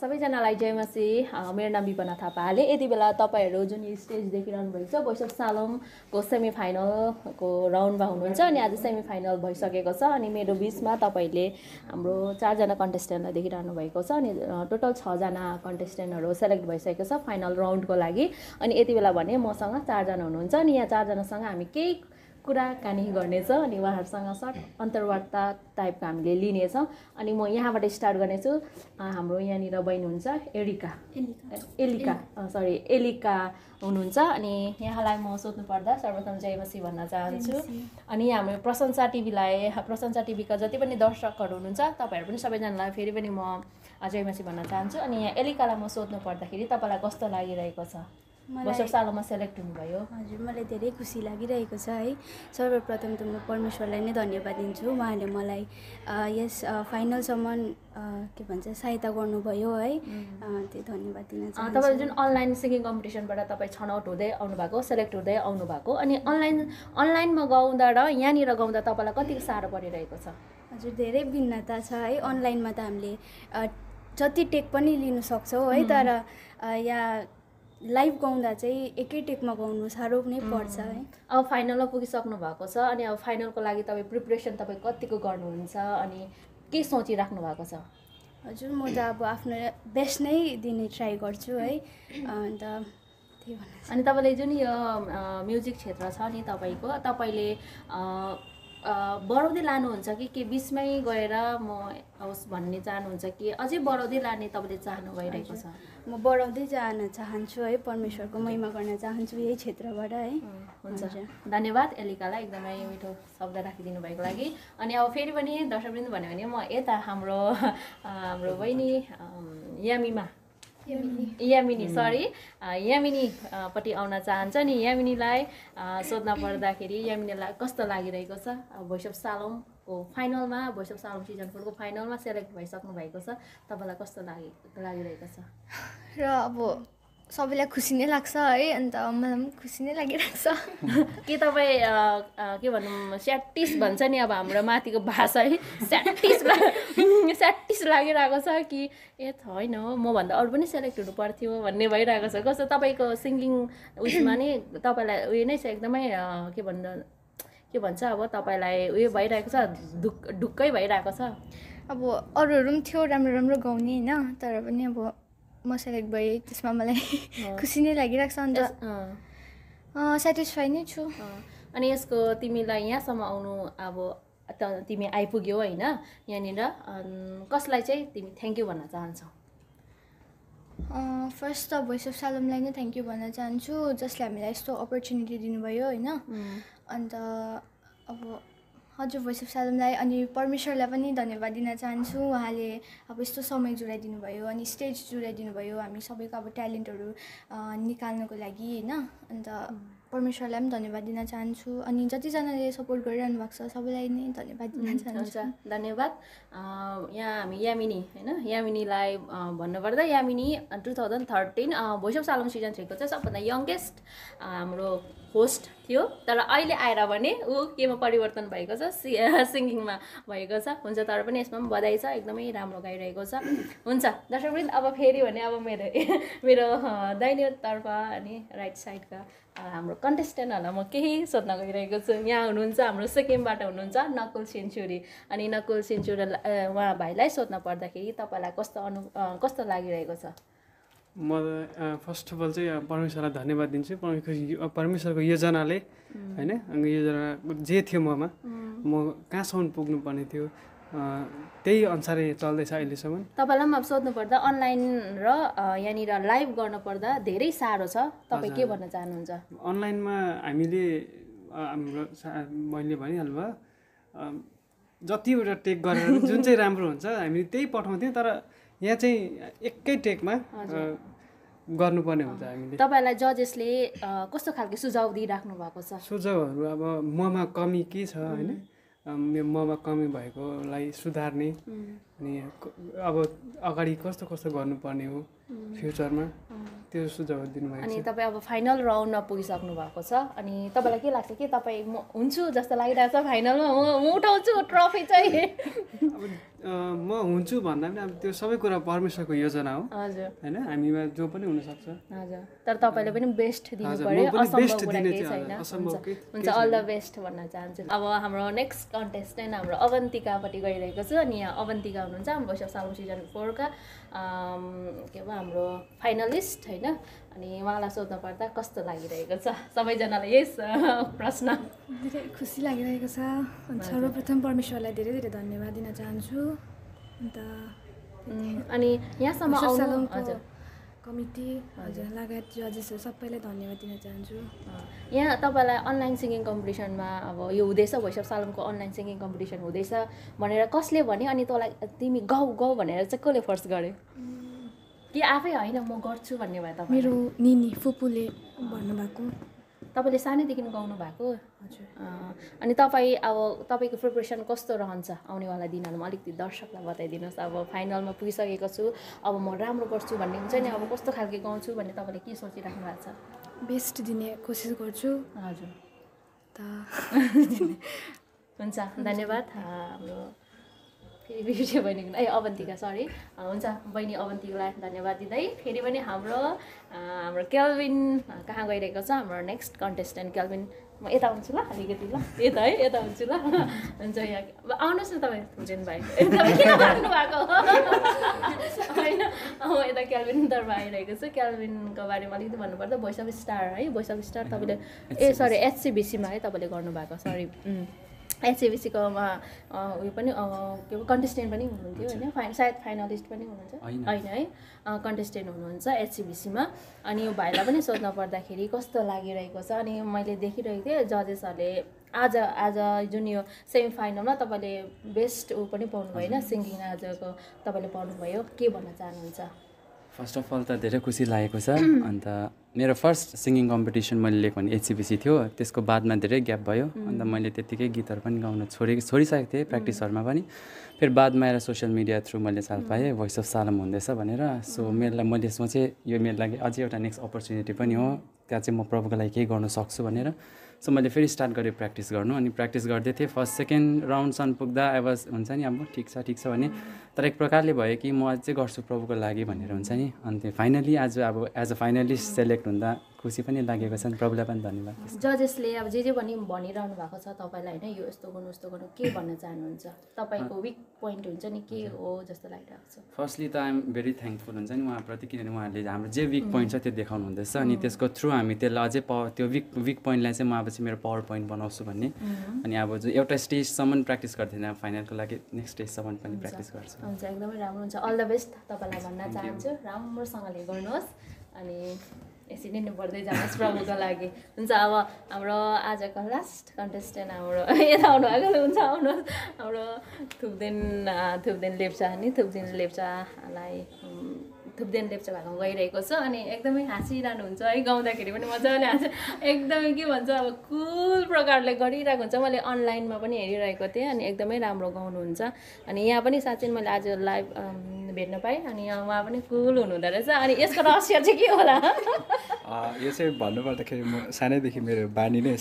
सबैजनालाई जय मसी मेरो नाम विपना थापाले यति बेला तपाईँहरू जुन स्टेज देखिरहनु भएको छ भोइस अफ सालमको सेमी फाइनलको राउन्डमा हुनुहुन्छ अनि आज सेमी फाइनल भइसकेको छ अनि मेरो बिचमा तपाईँहरूले हाम्रो चारजना कन्टेस्टेन्टलाई देखिरहनु भएको छ अनि टोटल छजना कन्टेस्टेन्टहरू सेलेक्ट भइसकेको छ फाइनल राउन्डको लागि अनि यति बेला भने मसँग चारजना हुनुहुन्छ अनि यहाँ चारजनासँग हामी केही कुराकानी गर्नेछ अनि उहाँहरूसँग सर्ट अन्तर्वार्ता टाइपको हामीले लिनेछौँ अनि म यहाँबाट स्टार्ट गर्नेछु हाम्रो यहाँनिर बहिनी हुन्छ एरिका एलिका सरी एलिका हुनुहुन्छ अनि यहाँलाई म सोध्नु पर्दा सर्वप्रथम जयमसी भन्न चाहन्छु अनि हाम्रो प्रशंसा टिभीलाई प्रशंसा टिभीका जति पनि दर्शकहरू हुनुहुन्छ तपाईँहरू पनि सबैजनालाई फेरि पनि म जयमसी भन्न चाहन्छु अनि यहाँ एलिकालाई म सोध्नु पर्दाखेरि तपाईँलाई कस्तो लागिरहेको छ सालमा सेलेक्ट हुनुभयो हजुर मलाई धेरै खुसी लागिरहेको छ है सर्वप्रथम त म परमेश्वरलाई नै धन्यवाद दिन्छु उहाँले मलाई यस फाइनलसम्म के भन्छ सहायता गर्नुभयो है त्यो धन्यवाद दिन चाहन्छु तपाईँ जुन अनलाइन सिङ्गिङ कम्पिटिसनबाट तपाईँ छनौट हुँदै आउनुभएको सेलेक्ट हुँदै आउनुभएको अनि अनलाइन अनलाइनमा गाउँदा र यहाँनिर गाउँदा तपाईँलाई कति साह्रो परिरहेको छ हजुर धेरै भिन्नता छ है अनलाइनमा त हामीले जति टेक पनि लिनु सक्छौँ है तर या लाइभ गाउँदा चाहिँ एकै टेकमा गाउनु साह्रो नै पर्छ है अब फाइनलमा पुगिसक्नु भएको छ अनि अब फाइनलको लागि तपाईँ प्रिपरेसन तपाईँ कतिको गर्नुहुन्छ अनि के सोचिराख्नु भएको छ हजुर म त अब आफ्नो बेस्ट नै दिने ट्राई गर्छु है अन्त त्यही अनि तपाईँले जुन यो म्युजिक क्षेत्र छ नि तपाईँको तपाईँले बढाउँदै लानुहुन्छ कि के बिचमै गएर म होस् भन्ने चाहनुहुन्छ कि अझै बढाउँदै लाने तपाईँले चाहनु भइरहेको छ म बढाउँदै जान चाहन्छु है परमेश्वरको महिमा गर्न चाहन्छु यही क्षेत्रबाट है हुन्छ धन्यवाद एलिकालाई एकदमै मिठो शब्द राखिदिनु भएको लागि अनि अब फेरि पनि दर्शकवृन्द भन्यो भने म यता हाम्रो हाम्रो बहिनी यामीमा यामिनी सरी यामिनीपट्टि आउन चाहन्छ नि यामिनीलाई सोध्न पर्दाखेरि यामिनीलाई कस्तो लागिरहेको छ भोइस अफ सालोङको फाइनलमा भोइस अफ सालोङ सिजन फोरको फाइनलमा सेलेक्ट भइसक्नु भएको छ तपाईँलाई कस्तो लागि लागिरहेको छ र अब सबैलाई खुसी नै लाग्छ है अन्त मलाई पनि खुसी नै लागिरहेको छ कि तपाईँ के भनौँ स्याटिस भन्छ नि अब हाम्रो माथिको भाषा है स्याटिस स्याटिस लागिरहेको छ कि ए होइन हो मभन्दा अरू पनि सेलेक्ट हुनु पर्थ्यो भन्ने भइरहेको छ कस्तो तपाईँको सिङ्गिङ उयसमा नै तपाईँलाई उयो नै छ एकदमै के भन्नु के भन्छ अब तपाईँलाई उयो भइरहेको छ ढुक्क ढुक्कै भइरहेको छ अब अरूहरू पनि थियो राम्रो राम्रो गाउने होइन तर पनि अब म सेलेक्ट भएँ त्यसमा मलाई खुसी नै लागिरहेको छ अन्त सेटिस्फाई नै छु अनि यसको तिमीलाई यहाँसम्म आउनु अब त तिमी आइपुग्यौ होइन यहाँनिर कसलाई चाहिँ तिमी थ्याङ्क यू भन्न चाहन्छौ फर्स्ट त भोइस अफ सालमलाई नै थ्याङ्क यू भन्न चाहन्छु जसले हामीलाई यस्तो अपर्च्युनिटी दिनुभयो होइन अन्त अब हजुर भोइस अफ सालमलाई अनि परमेश्वरलाई पनि धन्यवाद दिन चाहन्छु उहाँले अब यस्तो समय जुराइदिनु भयो अनि स्टेज जुराइदिनु भयो हामी सबैको अब ट्यालेन्टहरू निकाल्नुको लागि होइन अन्त परमेश्वरलाई पनि धन्यवाद दिन चाहन्छु अनि जतिजनाले सपोर्ट गरिरहनु भएको छ सबैलाई नै धन्यवाद दिन चाहन्छु धन्यवाद यहाँ हामी यामिनी होइन यामिनीलाई भन्नुपर्दा Yamini two thousand thirteen voice of Salam season थ्रीको चाहिँ सबभन्दा यङ्गेस्ट हाम्रो होस्ट थियो तर अहिले आएर भने ऊ केमा परिवर्तन भएको छ सि सिङ्गिङमा भएको छ हुन्छ तर पनि यसमा पनि बधाई छ एकदमै राम्रो गाइरहेको छ हुन्छ दर्शकवृन्द अब फेरि भने अब मेरो मेरो दैनिकतर्फ अनि राइट साइडका हाम्रो कन्टेस्टेन्टहरूलाई म केही सोध्न गइरहेको छु यहाँ हुनुहुन्छ हाम्रो सिक्किमबाट हुनुहुन्छ नकुल सेन्चुरी अनि नकुल सेन्चुरी उहाँ भाइलाई सोध्न पर्दाखेरि तपाईँलाई कस्तो अनु कस्तो लागिरहेको छ म फर्स्ट अफ अल चाहिँ परमेश्वरलाई धन्यवाद दिन्छु परमेश्वरको योजनाले होइन योजना जे थियो ममा म कहाँसम्म पुग्नुपर्ने थियो त्यही अनुसारै चल्दैछ अहिलेसम्म तपाईँलाई पनि अब सोध्नु पर्दा अनलाइन र यहाँनिर लाइभ गर्नुपर्दा धेरै साह्रो छ तपाईँ के भन्न चाहनुहुन्छ अनलाइनमा हामीले हाम्रो मैले भनिहाल्नु भयो जतिवटा टेक गरेर जुन चाहिँ राम्रो हुन्छ हामीले त्यही पठाउँथ्यौँ तर यहाँ चाहिँ एकै टेकमा गर्नुपर्ने हुन्छ हामीले तपाईँलाई जजेसले कस्तो खालको सुझाव दिइराख्नु भएको छ सुझावहरू अब ममा कमी के छ होइन ममा कमी भएकोलाई सुधार्ने अनि अब अगाडि कस्तो कस्तो गर्नुपर्ने हो फ्युचरमा त्यो सुझाव दिनुभएको अनि तपाईँ अब फाइनल राउन्डमा पुगिसक्नु भएको छ अनि तपाईँलाई के लाग्छ कि तपाईँ म हुन्छु जस्तो लागिरहेको छ फाइनलमा म उठाउँछु ट्रफी चाहिँ म हुन्छु भन्दा पनि अब त्यो सबै कुरा परमेश्वरको योजना हो होइन हामीमा जो पनि हुनसक्छ तर तपाईँले पनि बेस्ट दिनु पऱ्यो हुन्छ अल द बेस्ट भन्न चाहन्छु अब हाम्रो नेक्स्ट कन्टेस्टेन्ट हाम्रो अवन्तिकापट्टि गइरहेको छु अनि यहाँ अवन्तिका हुनुहुन्छ हाम्रो भोइस सिजन फोरका के भयो हाम्रो फाइनलिस्ट होइन अनि उहाँलाई पर्दा कस्तो लागिरहेको छ सबैजनालाई यस प्रश्न धेरै खुसी लागिरहेको छ सर्वप्रथम परमेश्वरलाई धेरै धेरै धन्यवाद दिन चाहन्छु अन्त अनि यहाँसम्म हजुर कमिटी हजुर लगायत जजेसहरू सबैलाई धन्यवाद दिन चाहन्छु यहाँ तपाईँलाई अनलाइन सिङ्गिङ कम्पिटिसनमा अब यो हुँदैछ भोइस अफ सालमको अनलाइन सिङ्गिङ कम्पिटिसन हुँदैछ भनेर कसले भन्यो अनि तँलाई तिमी गाउ गाउ भनेर चाहिँ कसले फर्स्ट गरे कि आफै होइन म गर्छु भन्ने भयो तपाईँ मेरो निनी फुपूले भन्नुभएको तपाईँले सानैदेखि गाउनु भएको हजुर अनि तपाईँ अब तपाईँको प्रिपरेसन कस्तो रहन्छ आउनेवाला दिनहरूमा अलिकति दर्शकलाई बताइदिनुहोस् अब फाइनलमा पुगिसकेको छु अब म राम्रो गर्छु भन्ने हुन्छ नि अब कस्तो खालको गाउँछु भन्ने तपाईँले के सोचिराख्नु भएको छ बेस्ट दिने कोसिस गर्छु हजुर त हुन्छ धन्यवाद हाम्रो फेरि बिग्रियो बहिनीको ए अवन्तिका सरी हुन्छ बहिनी अवन्तिकालाई धन्यवाद दिँदै फेरि पनि हाम्रो हाम्रो क्यालबिन कहाँ गइरहेको छ हाम्रो नेक्स्ट कन्टेस्टेन्ट क्यालबिन म यता आउँछु ल अलिकति ल यता है यता हुन्छु ल हुन्छ यहाँ आउनुहोस् न तपाईँ हुन्छ भाइ भएको होइन म यता क्यालबिन तर्फ आइरहेको छु क्यालबिनको बारेमा अलिकति भन्नुपर्दा भोइस अफ स्टार है भोइस अफ स्टार तपाईँले mm-hmm. ए सरी एचसिबिसीमा है तपाईँले गर्नुभएको सरी एचएबिसीकोमा उयो पनि के पो कन्टेस्टेन्ट पनि हुनुहुन्थ्यो होइन फाइन सायद फाइनलिस्ट पनि हुनुहुन्छ होइन है कन्टेस्टेन्ट हुनुहुन्छ एचसिबिसीमा अनि यो भाइलाई पनि सोध्न पर्दाखेरि कस्तो लागिरहेको छ अनि मैले देखिरहेको थिएँ जजेसहरूले आज आज जुन यो सेमी फाइनलमा तपाईँले बेस्ट ऊ पनि पाउनुभयो होइन सिङ्गिङ आजको तपाईँले पाउनुभयो के भन्न चाहनुहुन्छ फर्स्ट अफ अल त धेरै खुसी लागेको छ अन्त मेरो फर्स्ट सिङ्गिङ कम्पिटिसन मैले लिएको भने एचसिबिसी थियो त्यसको बादमा धेरै ग्याप भयो अन्त मैले त्यत्तिकै गीतहरू पनि गाउन छोडे छोडिसकेको थिएँ प्र्याक्टिसहरूमा पनि फेरि बादमा आएर सोसियल मिडिया थ्रु मैले चाल पाएँ भोइस अफ सालम हुँदैछ भनेर सो मेरो मैले सोचेँ यो मेरो लागि अझै एउटा नेक्स्ट अपर्च्युनिटी पनि हो त्यहाँ चाहिँ म प्रभुको लागि केही गर्नु सक्छु भनेर सो मैले फेरि स्टार्ट गरेँ प्र्याक्टिस गर्नु अनि प्र्याक्टिस गर्दै थिएँ फर्स्ट सेकेन्ड राउन्डसम्म पुग्दा आई वाज हुन्छ नि अब ठिक छ ठिक छ भने तर एक प्रकारले भयो कि म अझै गर्छु प्रभुको लागि भनेर हुन्छ नि अन्त फाइनली आज अब एज अ फाइनलिस्ट सेलेक्ट हुँदा खुसी पनि लागेको छ प्रभुलाई पनि धन्यवाद जजेसले अब जे जे पनि भनिरहनु भएको छ तपाईँलाई होइन यो यस्तो गर्नु यस्तो गर्नु के भन्न चाहनुहुन्छ तपाईँको विक पोइन्ट हुन्छ नि के हो जस्तो लागिरहेको छ फर्स्टली त आइएम भेरी थ्याङ्कफुल हुन्छ नि उहाँप्रति किनभने उहाँहरूले हाम्रो जे विक पोइन्ट छ त्यो देखाउनु हुँदैछ अनि त्यसको थ्रु हामी त्यसलाई अझै पावर त्यो विक विक पोइन्टलाई चाहिँ म अब चाहिँ मेरो पावर पोइन्ट बनाउँछु भन्ने अनि अब जो एउटा स्टेजसम्म प्र्याक्टिस गर्थेन फाइनलको लागि नेक्स्ट स्टेजसम्म पनि प्र्याक्टिस गर्छु हुन्छ एकदमै राम्रो हुन्छ अल द बेस्ट तपाईँलाई भन्न चाहन्छु राम्रोसँगले गर्नुहोस् अनि यसरी नै बढ्दै जानुहोस् प्रभुको लागि हुन्छ अब हाम्रो आजको लास्ट कन्टेस्टेन्ट हाम्रो यता आउनु भएको हुन्छ आउनुहोस् हाम्रो थुप्देन थुप्देन लेप्चा नि थुप्देन लेप्चालाई थुप्देन लेप्चा भएको गइरहेको छ अनि एकदमै हाँसिरहनुहुन्छ है गाउँदाखेरि पनि मजाले हाँस एकदमै के भन्छ अब कुल प्रकारले गरिरहेको हुन्छ मैले अनलाइनमा पनि हेरिरहेको थिएँ अनि एकदमै राम्रो गाउनुहुन्छ अनि यहाँ पनि साँच्चै मैले आज लाइभ भेट्न पाएँ अनि उहाँ पनि कुल हुनुहुँदो रहेछ अनि यसको रहस्य चाहिँ के होला यो चाहिँ भन्नुपर्दाखेरि म सानैदेखि मेरो बानी नै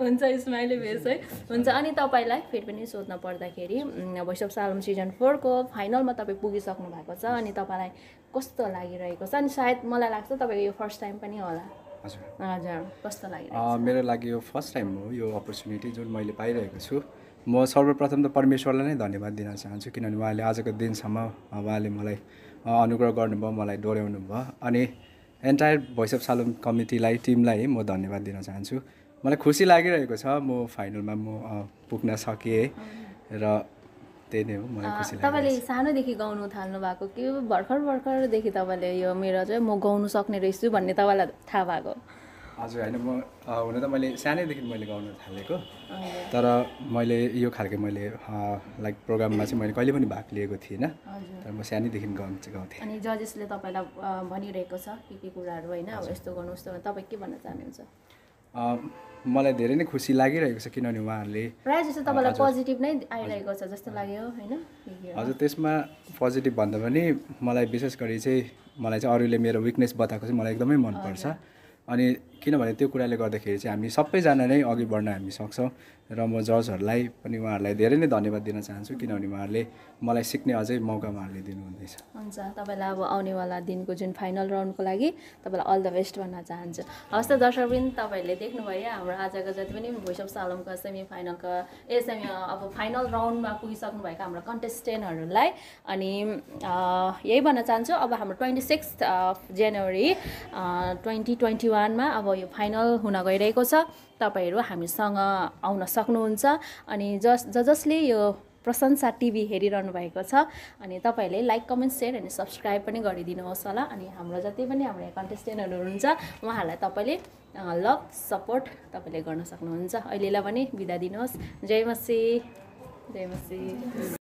हुन्छ स्माइली भेस है हुन्छ अनि तपाईँलाई फेरि पनि सोध्न पर्दाखेरि भोइस अफ सालम सिजन फोरको फाइनलमा तपाईँ पुगिसक्नु भएको छ अनि तपाईँलाई कस्तो लागिरहेको छ अनि सायद मलाई लाग्छ तपाईँको यो फर्स्ट टाइम पनि होला हजुर हजुर कस्तो लाग्यो मेरो लागि यो फर्स्ट टाइम हो यो अपर्च्युनिटी जुन मैले पाइरहेको छु म सर्वप्रथम त परमेश्वरलाई नै धन्यवाद दिन चाहन्छु किनभने उहाँले आजको दिनसम्म उहाँले मलाई अनुग्रह गर्नुभयो मलाई डोर्याउनु भयो अनि एन्टायर भोइस अफ सालुम कमिटीलाई टिमलाई म धन्यवाद दिन चाहन्छु मलाई खुसी लागिरहेको छ म फाइनलमा म पुग्न सकेँ र त्यही नै हो मलाई खुसी तपाईँले सानोदेखि गाउनु थाल्नु भएको कि भर्खर भर्खरदेखि तपाईँले यो मेरो चाहिँ म गाउनु सक्ने रहेछु भन्ने तपाईँलाई थाहा भएको हजुर होइन म हुन त मैले सानैदेखि मैले गाउन थालेको तर मैले यो खालको मैले लाइक प्रोग्राममा चाहिँ मैले कहिले पनि भाग लिएको थिइनँ तर म सानैदेखि गाउनु चाहिँ गाउँथेँ अनि जजेसले तपाईँलाई भनिरहेको छ के के कुराहरू होइन अब यस्तो गर्नु उस्तो तपाईँ के भन्न चाहनुहुन्छ मलाई धेरै नै खुसी लागिरहेको छ किनभने उहाँहरूले प्रायः जस्तो तपाईँलाई पोजिटिभ नै आइरहेको छ जस्तो लाग्यो होइन हजुर त्यसमा पोजिटिभ भन्दा पनि मलाई विशेष गरी चाहिँ मलाई चाहिँ अरूले मेरो विकनेस बताएको चाहिँ मलाई एकदमै मनपर्छ अनि किनभने त्यो कुराले गर्दाखेरि चाहिँ हामी सबैजना नै अघि बढ्न हामी सक्छौँ र म जजहरूलाई पनि उहाँहरूलाई धेरै नै धन्यवाद दिन चाहन्छु किनभने उहाँहरूले मलाई सिक्ने अझै मौका उहाँहरूले दिनुहुँदैछ हुन्छ तपाईँलाई अब आउनेवाला दिनको जुन फाइनल राउन्डको लागि तपाईँलाई अल द बेस्ट भन्न चाहन्छु हवस् त दर्शकबिन तपाईँहरूले देख्नुभयो हाम्रो आजको जति पनि भोइस अफ सालमको सेमी फाइनलको ए सेमी अब फाइनल राउन्डमा पुगिसक्नुभएको हाम्रो कन्टेस्टेन्टहरूलाई अनि यही भन्न चाहन्छु अब हाम्रो ट्वेन्टी सिक्स जनवरी ट्वेन्टी ट्वेन्टी वानमा अब यो फाइनल हुन गइरहेको छ तपाईँहरू हामीसँग आउन सक्नुहुन्छ अनि जस ज जसले यो प्रशंसा टिभी हेरिरहनु भएको छ अनि तपाईँहरूले लाइक कमेन्ट सेयर अनि सब्सक्राइब पनि गरिदिनुहोस् होला अनि हाम्रो जति पनि हाम्रो यहाँ कन्टेस्टेन्टहरू हुनुहुन्छ उहाँहरूलाई तपाईँले लभ सपोर्ट तपाईँले गर्न सक्नुहुन्छ अहिलेलाई पनि बिदा दिनुहोस् जय मसी जय मसी